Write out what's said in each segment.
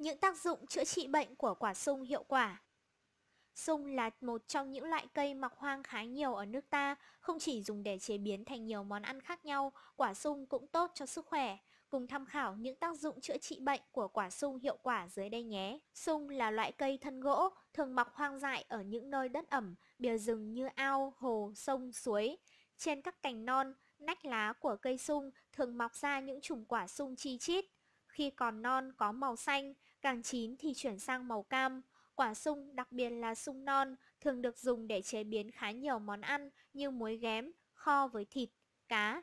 Những tác dụng chữa trị bệnh của quả sung hiệu quả Sung là một trong những loại cây mọc hoang khá nhiều ở nước ta, không chỉ dùng để chế biến thành nhiều món ăn khác nhau, quả sung cũng tốt cho sức khỏe. Cùng tham khảo những tác dụng chữa trị bệnh của quả sung hiệu quả dưới đây nhé. Sung là loại cây thân gỗ, thường mọc hoang dại ở những nơi đất ẩm, bìa rừng như ao, hồ, sông, suối. Trên các cành non, nách lá của cây sung thường mọc ra những chùm quả sung chi chít. Khi còn non có màu xanh, càng chín thì chuyển sang màu cam. Quả sung, đặc biệt là sung non, thường được dùng để chế biến khá nhiều món ăn như muối ghém, kho với thịt, cá.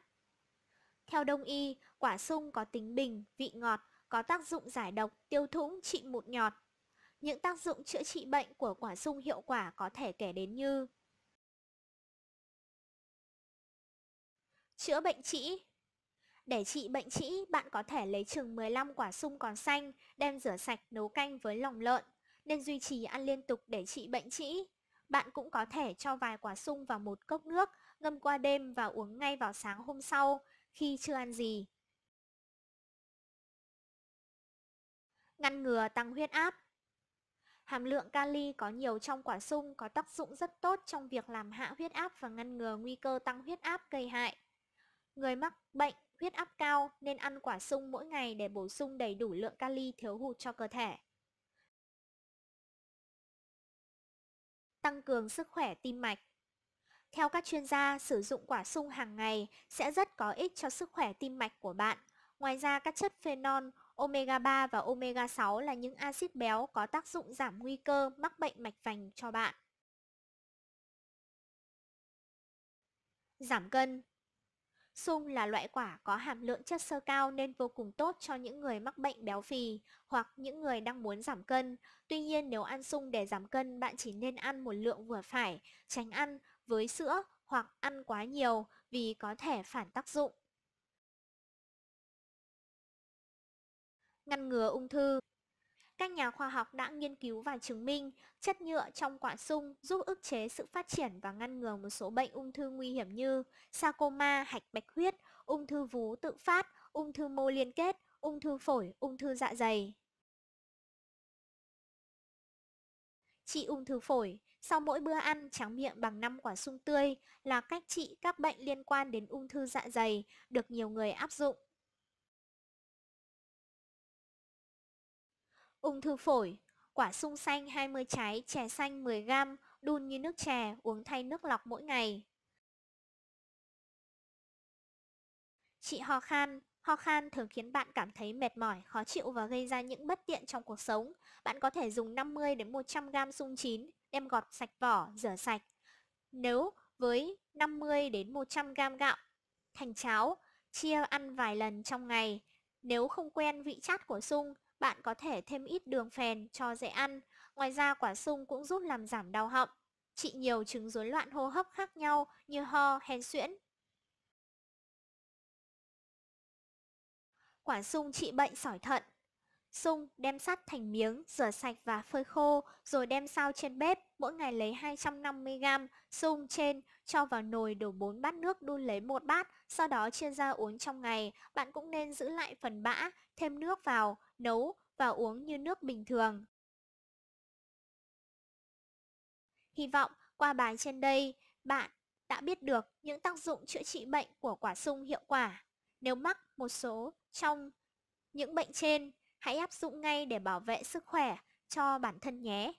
Theo đông y, quả sung có tính bình, vị ngọt, có tác dụng giải độc, tiêu thũng, trị mụn nhọt. Những tác dụng chữa trị bệnh của quả sung hiệu quả có thể kể đến như Chữa bệnh trĩ để trị bệnh trĩ, bạn có thể lấy chừng 15 quả sung còn xanh, đem rửa sạch nấu canh với lòng lợn, nên duy trì ăn liên tục để trị bệnh trĩ. Bạn cũng có thể cho vài quả sung vào một cốc nước, ngâm qua đêm và uống ngay vào sáng hôm sau, khi chưa ăn gì. Ngăn ngừa tăng huyết áp Hàm lượng kali có nhiều trong quả sung có tác dụng rất tốt trong việc làm hạ huyết áp và ngăn ngừa nguy cơ tăng huyết áp gây hại. Người mắc bệnh Huyết áp cao nên ăn quả sung mỗi ngày để bổ sung đầy đủ lượng kali thiếu hụt cho cơ thể. Tăng cường sức khỏe tim mạch Theo các chuyên gia, sử dụng quả sung hàng ngày sẽ rất có ích cho sức khỏe tim mạch của bạn. Ngoài ra, các chất phenol, omega 3 và omega 6 là những axit béo có tác dụng giảm nguy cơ mắc bệnh mạch vành cho bạn. Giảm cân Sung là loại quả có hàm lượng chất xơ cao nên vô cùng tốt cho những người mắc bệnh béo phì hoặc những người đang muốn giảm cân. Tuy nhiên nếu ăn sung để giảm cân, bạn chỉ nên ăn một lượng vừa phải, tránh ăn với sữa hoặc ăn quá nhiều vì có thể phản tác dụng. Ngăn ngừa ung thư các nhà khoa học đã nghiên cứu và chứng minh chất nhựa trong quả sung giúp ức chế sự phát triển và ngăn ngừa một số bệnh ung thư nguy hiểm như sarcoma, hạch bạch huyết, ung thư vú tự phát, ung thư mô liên kết, ung thư phổi, ung thư dạ dày. Trị ung thư phổi sau mỗi bữa ăn, tráng miệng bằng 5 quả sung tươi là cách trị các bệnh liên quan đến ung thư dạ dày được nhiều người áp dụng. Ung thư phổi, quả sung xanh 20 trái, chè xanh 10 gram đun như nước chè, uống thay nước lọc mỗi ngày. chị ho khan, ho khan thường khiến bạn cảm thấy mệt mỏi, khó chịu và gây ra những bất tiện trong cuộc sống. Bạn có thể dùng 50 đến 100 g sung chín, đem gọt sạch vỏ, rửa sạch. Nếu với 50 đến 100 g gạo thành cháo, chia ăn vài lần trong ngày nếu không quen vị chát của sung, bạn có thể thêm ít đường phèn cho dễ ăn. Ngoài ra quả sung cũng giúp làm giảm đau họng. Trị nhiều chứng rối loạn hô hấp khác nhau như ho, hen suyễn. Quả sung trị bệnh sỏi thận Sung đem sắt thành miếng, rửa sạch và phơi khô, rồi đem sao trên bếp, mỗi ngày lấy 250g, sung trên, cho vào nồi đổ 4 bát nước đun lấy một bát, sau đó chia ra uống trong ngày. Bạn cũng nên giữ lại phần bã, thêm nước vào, nấu và uống như nước bình thường. Hy vọng qua bài trên đây, bạn đã biết được những tác dụng chữa trị bệnh của quả sung hiệu quả. Nếu mắc một số trong những bệnh trên, Hãy áp dụng ngay để bảo vệ sức khỏe cho bản thân nhé.